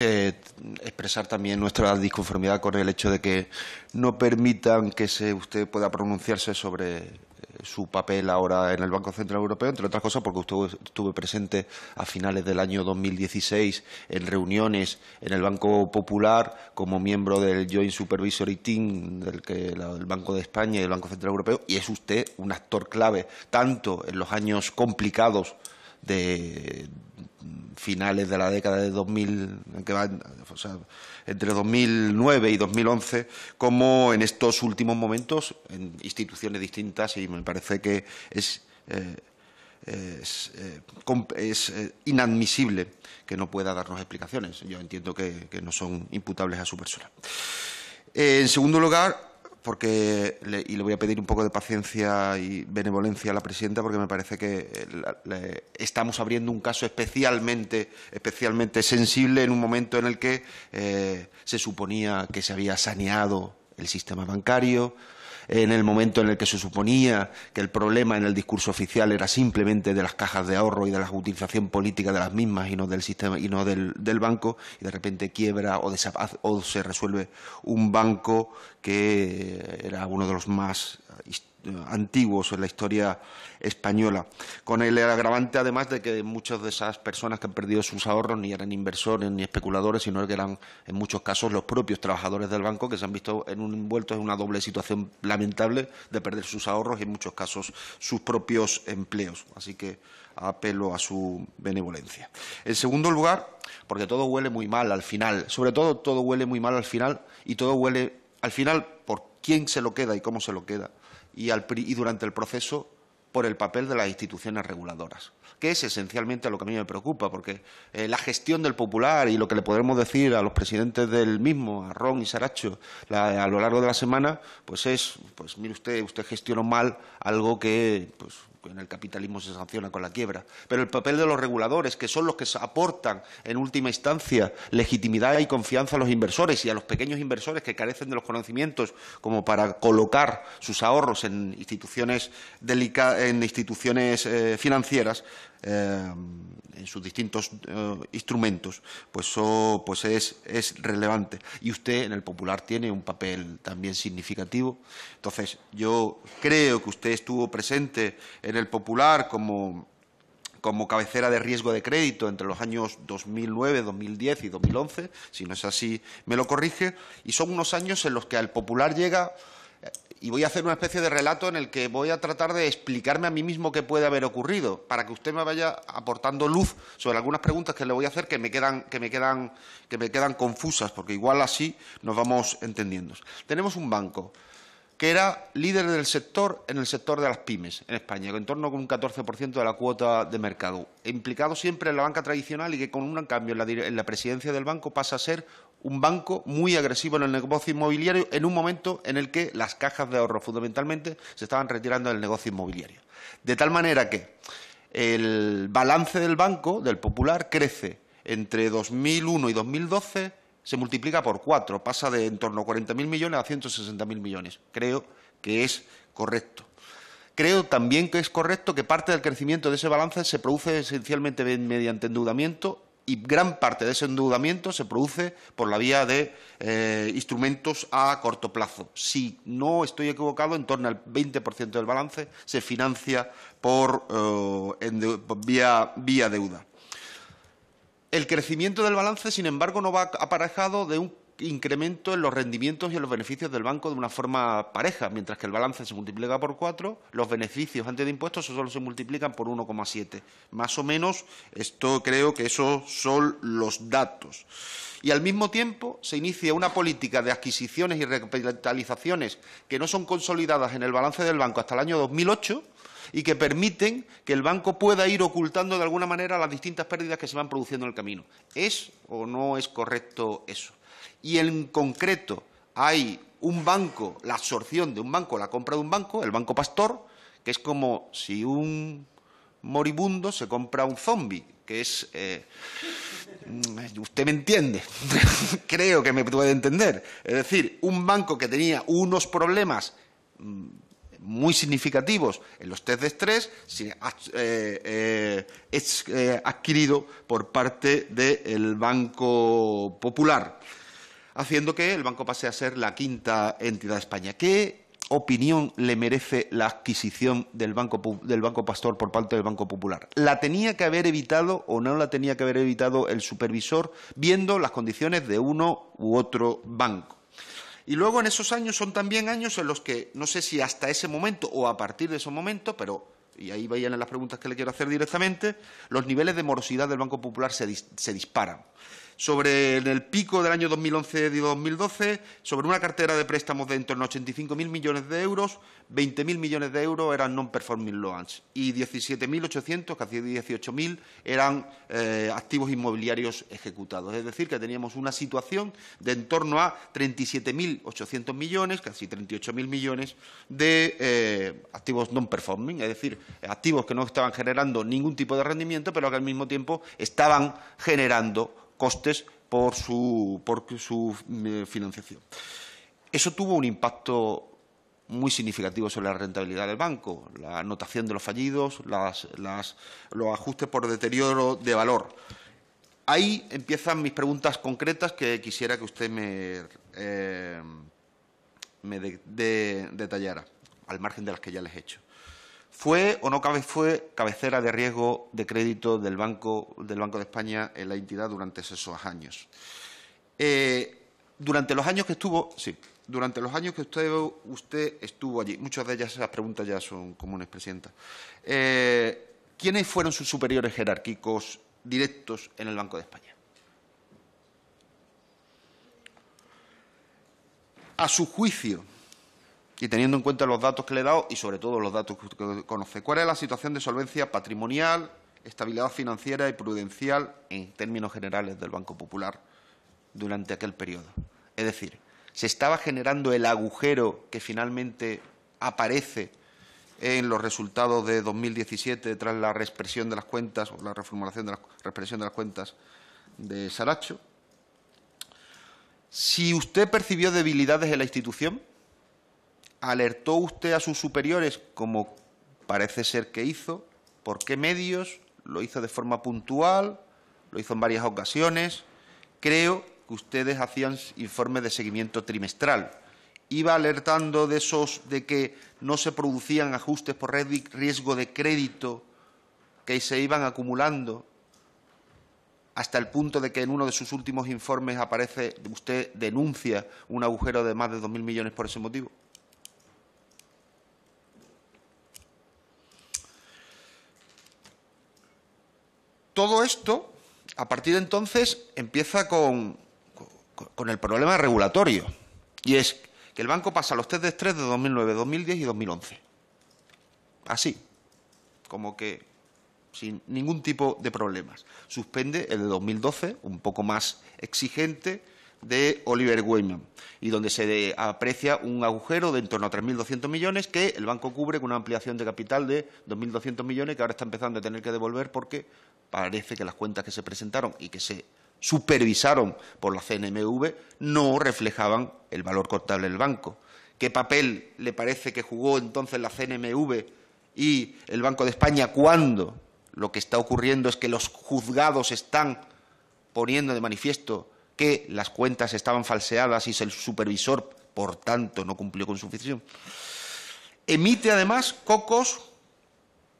expresar también nuestra disconformidad con el hecho de que no permitan que se, usted pueda pronunciarse sobre eh, su papel ahora en el Banco Central Europeo, entre otras cosas porque usted estuvo presente a finales del año 2016 en reuniones en el Banco Popular como miembro del Joint Supervisory Team del que el Banco de España y el Banco Central Europeo y es usted un actor clave tanto en los años complicados de, finales de la década de 2000, que va, entre 2009 y 2011, como en estos últimos momentos en instituciones distintas y me parece que es, eh, eh, eh, inadmisible que no pueda darnos explicaciones. Yo entiendo que, que no son imputables a su persona. en segundo lugar, porque le, y le voy a pedir un poco de paciencia y benevolencia a la presidenta porque me parece que eh, estamos abriendo un caso especialmente, especialmente sensible en un momento en el que eh, se suponía que se había saneado el sistema bancario, en el momento en el que se suponía que el problema en el discurso oficial era simplemente de las cajas de ahorro y de la utilización política de las mismas y no del sistema y no del, banco, y de repente quiebra o, o se resuelve un banco que era uno de los más históricos eh, antiguos en la historia española, con el agravante además de que muchas de esas personas que han perdido sus ahorros ni eran inversores ni especuladores, sino que eran en muchos casos los propios trabajadores del banco que se han visto en un, envueltos en una doble situación lamentable de perder sus ahorros y en muchos casos sus propios empleos. Así que apelo a su benevolencia. En segundo lugar, porque todo huele muy mal al final, sobre todo todo huele muy mal al final y todo huele al final por quién se lo queda y cómo se lo queda y, durante el proceso por el papel de las instituciones reguladoras, que es esencialmente lo que a mí me preocupa, porque eh, la gestión del popular y lo que le podremos decir a los presidentes del mismo, a Ron y Saracho, a lo largo de la semana, pues es, pues mire usted, usted gestionó mal algo que pues, en el capitalismo se sanciona con la quiebra, pero el papel de los reguladores, que son los que aportan en última instancia legitimidad y confianza a los inversores y a los pequeños inversores que carecen de los conocimientos como para colocar sus ahorros en instituciones, instituciones eh, financieras, eh, en sus distintos eh, instrumentos, pues, so, pues es, es, relevante. Y usted en el Popular tiene un papel también significativo. Entonces, yo creo que usted estuvo presente en el Popular como, como cabecera de riesgo de crédito entre los años 2009, 2010 y 2011. Si no es así, me lo corrige. Y son unos años en los que al Popular llega y voy a hacer una especie de relato en el que voy a tratar de explicarme a mí mismo qué puede haber ocurrido, para que usted me vaya aportando luz sobre algunas preguntas que le voy a hacer que me quedan, que me quedan, que me quedan confusas, porque igual así nos vamos entendiendo. Tenemos un banco que era líder del sector en el sector de las pymes en España, en torno con un 14% de la cuota de mercado, implicado siempre en la banca tradicional y que con un cambio en la, en la presidencia del banco pasa a ser un banco muy agresivo en el negocio inmobiliario en un momento en el que las cajas de ahorro fundamentalmente se estaban retirando del negocio inmobiliario. De tal manera que el balance del banco, del Popular, crece entre 2001 y 2012 se multiplica por cuatro, pasa de en torno a 40.000 millones a 160.000 millones. Creo que es correcto. Creo también que es correcto que parte del crecimiento de ese balance se produce esencialmente mediante endeudamiento y gran parte de ese endeudamiento se produce por la vía de eh, instrumentos a corto plazo. Si no estoy equivocado, en torno al 20% del balance se financia por, eh, vía deuda. El crecimiento del balance, sin embargo, no va aparejado de un incremento en los rendimientos y en los beneficios del banco de una forma pareja, mientras que el balance se multiplica por cuatro, los beneficios antes de impuestos solo se multiplican por 1,7. Más o menos, esto creo que esos son los datos. Y al mismo tiempo se inicia una política de adquisiciones y recapitalizaciones que no son consolidadas en el balance del banco hasta el año 2008 y que permiten que el banco pueda ir ocultando de alguna manera las distintas pérdidas que se van produciendo en el camino. ¿Es o no es correcto eso? Y en concreto hay un banco, la absorción de un banco, la compra de un banco, el banco pastor, que es como si un moribundo se compra un zombie, que es... Eh, usted me entiende, creo que me puede entender. Es decir, un banco que tenía unos problemas mm, muy significativos en los test de estrés eh, eh, eh, adquirido por parte del Banco Popular, haciendo que el banco pase a ser la quinta entidad de España. ¿Qué opinión le merece la adquisición del Banco, del banco Pastor por parte del Banco Popular? ¿La tenía que haber evitado o no la tenía que haber evitado el supervisor viendo las condiciones de uno u otro banco? Y luego en esos años son también años en los que, no sé si hasta ese momento o a partir de ese momento, pero, y ahí vayan las preguntas que le quiero hacer directamente, los niveles de morosidad del Banco Popular se, se disparan sobre el pico del año 2011 y 2012, sobre una cartera de préstamos de en torno a 85.000 millones de euros, 20.000 millones de euros eran non-performing loans y 17.800, casi 18.000, eran eh, activos inmobiliarios ejecutados. Es decir, que teníamos una situación de en torno a 37.800 millones, casi 38.000 millones de eh, activos non-performing, es decir, activos que no estaban generando ningún tipo de rendimiento, pero que al mismo tiempo estaban generando costes por su, por su eh, financiación. Eso tuvo un impacto muy significativo sobre la rentabilidad del banco, la anotación de los fallidos, las, los ajustes por deterioro de valor. Ahí empiezan mis preguntas concretas que quisiera que usted me, eh, detallara, al margen de las que ya les he hecho. ¿Fue o no cabe, fue cabecera de riesgo de crédito del Banco, del Banco de España en la entidad durante esos años? Eh, durante los años que estuvo, sí, durante los años que usted, estuvo allí, muchas de ellas, esas preguntas ya son comunes, Presidenta, eh, ¿quiénes fueron sus superiores jerárquicos directos en el Banco de España? A su juicio, y teniendo en cuenta los datos que le he dado y sobre todo los datos que conoce. ¿Cuál es la situación de solvencia patrimonial, estabilidad financiera y prudencial en términos generales del Banco Popular durante aquel periodo? Es decir, ¿se estaba generando el agujero que finalmente aparece en los resultados de 2017 tras la represión de las cuentas o la reformulación de la represión de las cuentas de Saracho? Si usted percibió debilidades en la institución, ¿Alertó usted a sus superiores, como parece ser que hizo? ¿Por qué medios? ¿Lo hizo de forma puntual? ¿Lo hizo en varias ocasiones? Creo que ustedes hacían informes de seguimiento trimestral. ¿Iba alertando de esos de que no se producían ajustes por riesgo de crédito que se iban acumulando? hasta el punto de que en uno de sus últimos informes aparece, usted denuncia un agujero de más de 2.000 millones por ese motivo? todo esto, a partir de entonces, empieza con, el problema regulatorio. Y es que el banco pasa los test de estrés de 2009, 2010 y 2011. Así, como que sin ningún tipo de problemas. Suspende el de 2012, un poco más exigente, de Oliver Wyman y donde se aprecia un agujero de en torno a 3.200 millones que el banco cubre con una ampliación de capital de 2.200 millones que ahora está empezando a tener que devolver porque parece que las cuentas que se presentaron y que se supervisaron por la CNMV no reflejaban el valor contable del banco. ¿Qué papel le parece que jugó entonces la CNMV y el Banco de España cuando lo que está ocurriendo es que los juzgados están poniendo de manifiesto que las cuentas estaban falseadas y el supervisor, por tanto, no cumplió con su función. Emite además cocos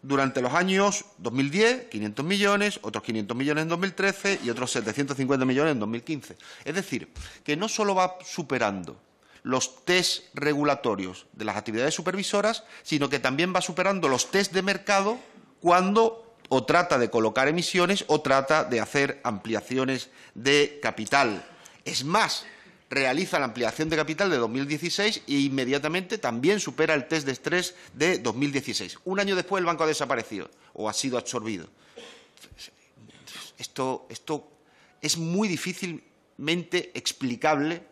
durante los años 2010, 500 millones, otros 500 millones en 2013 y otros 750 millones en 2015. Es decir, que no solo va superando los test regulatorios de las actividades supervisoras, sino que también va superando los test de mercado cuando o trata de colocar emisiones o trata de hacer ampliaciones de capital. Es más, realiza la ampliación de capital de 2016 e inmediatamente también supera el test de estrés de 2016. Un año después el banco ha desaparecido o ha sido absorbido. Esto, esto es muy difícilmente explicable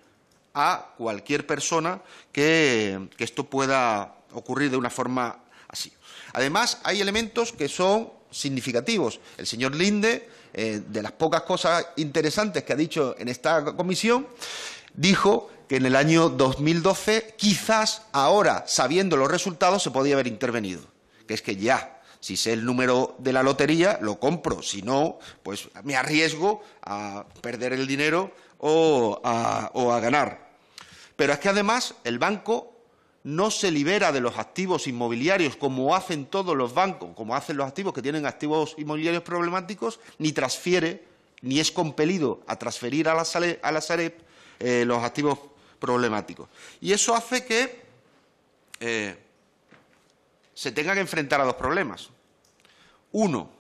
a cualquier persona que, que esto pueda ocurrir de una forma así. Además, hay elementos que son significativos. El señor Linde, eh, de las pocas cosas interesantes que ha dicho en esta comisión, dijo que en el año 2012, quizás ahora, sabiendo los resultados, se podía haber intervenido. Que es que ya, si sé el número de la lotería, lo compro. Si no, pues me arriesgo a perder el dinero o a ganar. Pero es que además el banco no se libera de los activos inmobiliarios como hacen todos los bancos, como hacen los activos que tienen activos inmobiliarios problemáticos, ni transfiere, ni es compelido a transferir a la, Sareb, eh, los activos problemáticos. Y eso hace que eh, se tenga que enfrentar a dos problemas. Uno,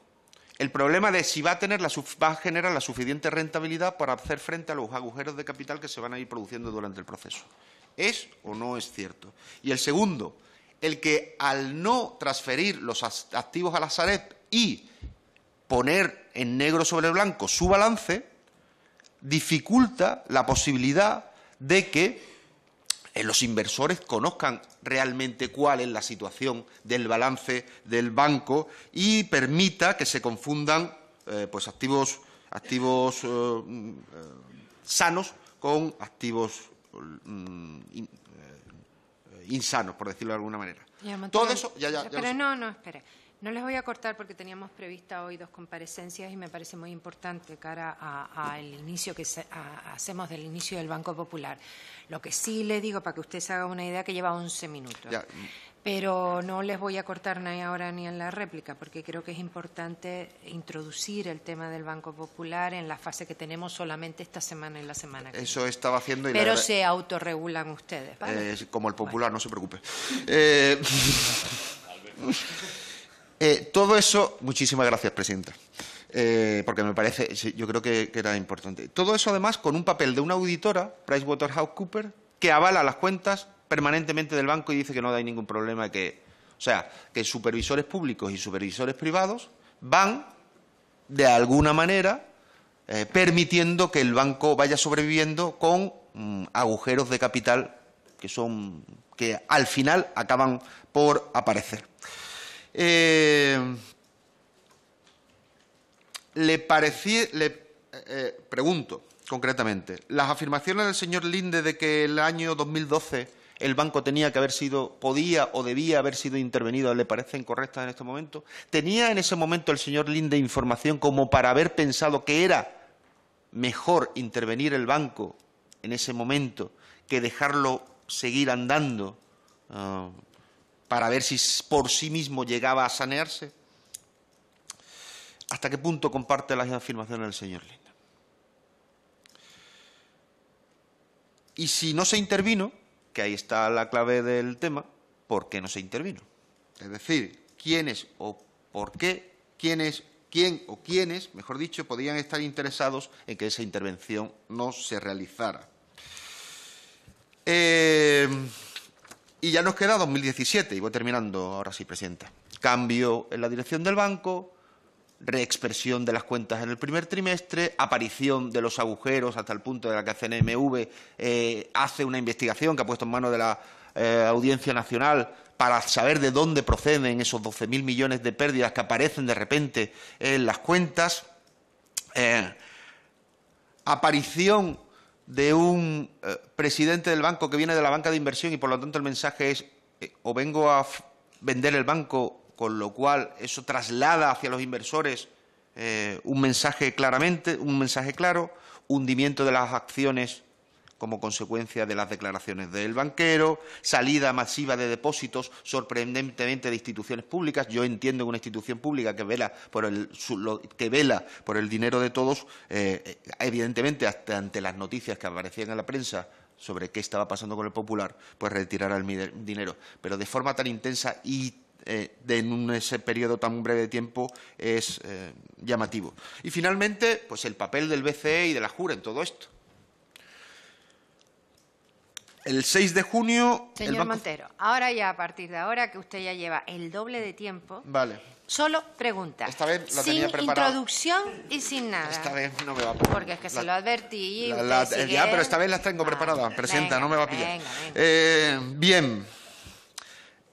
el problema de si va a, tener la, va a generar la suficiente rentabilidad para hacer frente a los agujeros de capital que se van a ir produciendo durante el proceso. ¿Es o no es cierto? Y el segundo, el que al no transferir los activos a la Sareb y poner en negro sobre blanco su balance, dificulta la posibilidad de que eh, los inversores conozcan realmente cuál es la situación del balance del banco y permita que se confundan eh, pues activos, activos eh, mm, sanos con activos Mm, eh, insanos, por decirlo de alguna manera. Todo eso, ya, ya, Pero no, no, espere. No les voy a cortar porque teníamos prevista hoy dos comparecencias y me parece muy importante cara al inicio que hacemos del inicio del Banco Popular. Lo que sí le digo, para que usted se haga una idea, que lleva 11 minutos pero no les voy a cortar ni ahora ni en la réplica, porque creo que es importante introducir el tema del Banco Popular en la fase que tenemos solamente esta semana y la semana que Eso estaba haciendo y Pero se autorregulan ustedes, ¿vale? Eh, como el Popular, no se preocupe. Eh, eh, todo eso, muchísimas gracias, Presidenta. porque me parece, yo creo que, que, era importante. Todo eso además con un papel de una auditora, PricewaterhouseCoopers, que avala las cuentas permanentemente del banco y dice que no hay ningún problema, que, o sea, que supervisores públicos y supervisores privados van, de alguna manera, eh, permitiendo que el banco vaya sobreviviendo con mm, agujeros de capital que son que al final acaban por aparecer. Eh, le le eh, pregunto concretamente, las afirmaciones del señor Linde de que el año 2012 el banco tenía que haber sido, podía o debía haber sido intervenido, le parece incorrecta en este momento. ¿Tenía en ese momento el señor Linde información como para haber pensado que era mejor intervenir el banco en ese momento que dejarlo seguir andando ah, para ver si por sí mismo llegaba a sanearse? ¿Hasta qué punto comparte las afirmaciones del señor Linde? Y si no se intervino, que ahí está la clave del tema, ¿por qué no se intervino? Es decir, quiénes o por qué, quiénes, quién o quiénes, mejor dicho, podrían estar interesados en que esa intervención no se realizara. Eh, y ya nos queda 2017, y voy terminando ahora sí, Presidenta. Cambio en la dirección del banco, reexpresión de las cuentas en el primer trimestre, aparición de los agujeros hasta el punto de la que CNMV eh, hace una investigación que ha puesto en manos de la eh, Audiencia Nacional para saber de dónde proceden esos 12.000 millones de pérdidas que aparecen de repente en las cuentas. Eh, aparición de un presidente del banco que viene de la banca de inversión y por lo tanto el mensaje es o vengo a vender el banco con lo cual eso traslada hacia los inversores eh, un mensaje claramente, un mensaje claro, hundimiento de las acciones como consecuencia de las declaraciones del banquero, salida masiva de depósitos sorprendentemente de instituciones públicas. Yo entiendo que una institución pública que vela por el, que vela por el dinero de todos, eh, eh, evidentemente, ante las noticias que aparecían en la prensa sobre qué estaba pasando con el Popular, pues retirará el dinero. Pero de forma tan intensa y eh, de, en ese periodo tan breve de tiempo es eh, llamativo. Y finalmente, pues el papel del BCE y de la Jura en todo esto. El 6 de junio... Señor Montero, ahora ya a partir de ahora que usted ya lleva el doble de tiempo... Vale. Solo preguntas. Esta vez la sin introducción y sin nada. Esta vez no me va a pillar. Porque es que se lo advertí. Ya, pero esta vez las tengo ah, preparadas. Presenta, no me va a pillar. Eh, bien.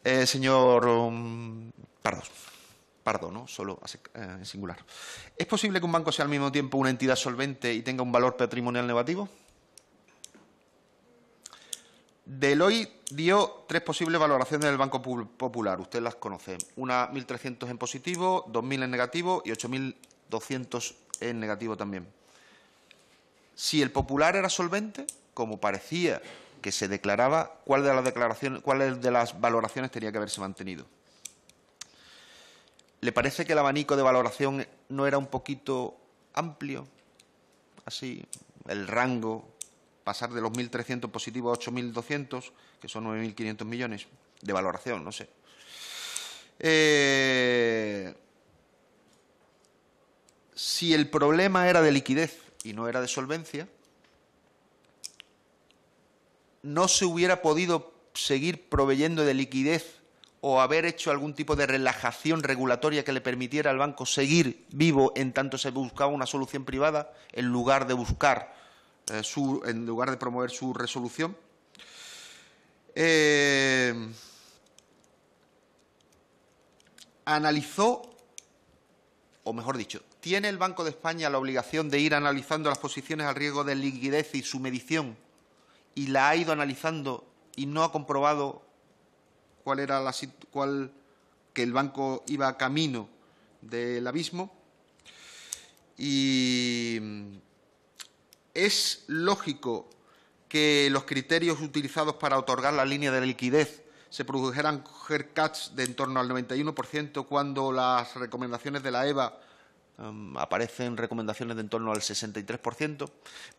Eh, señor um, Pardo. ¿no? Solo eh, en singular. ¿Es posible que un banco sea al mismo tiempo una entidad solvente y tenga un valor patrimonial negativo? Deloitte dio tres posibles valoraciones del Banco Popular, Usted las conoce: Una 1.300 en positivo, 2.000 en negativo y 8.200 en negativo también. Si el Popular era solvente, como parecía que se declaraba, cuál de las declaraciones, cuál de las valoraciones tenía que haberse mantenido. ¿Le parece que el abanico de valoración no era un poquito amplio? Así, el rango, pasar de los 1.300 positivos a 8.200, que son 9.500 millones de valoración, no sé. Eh, si el problema era de liquidez y no era de solvencia, no se hubiera podido seguir proveyendo de liquidez o haber hecho algún tipo de relajación regulatoria que le permitiera al banco seguir vivo en tanto se buscaba una solución privada en lugar de buscar eh, su, en lugar de promover su resolución. Eh, analizó, o mejor dicho, ¿tiene el Banco de España la obligación de ir analizando las posiciones al riesgo de liquidez y su medición y la ha ido analizando y no ha comprobado cuál era la cuál que el banco iba a camino del abismo y mm, es lógico que los criterios utilizados para otorgar la línea de liquidez se produjeran haircuts de en torno al 91% cuando las recomendaciones de la EVA mm, aparecen recomendaciones de en torno al 63%.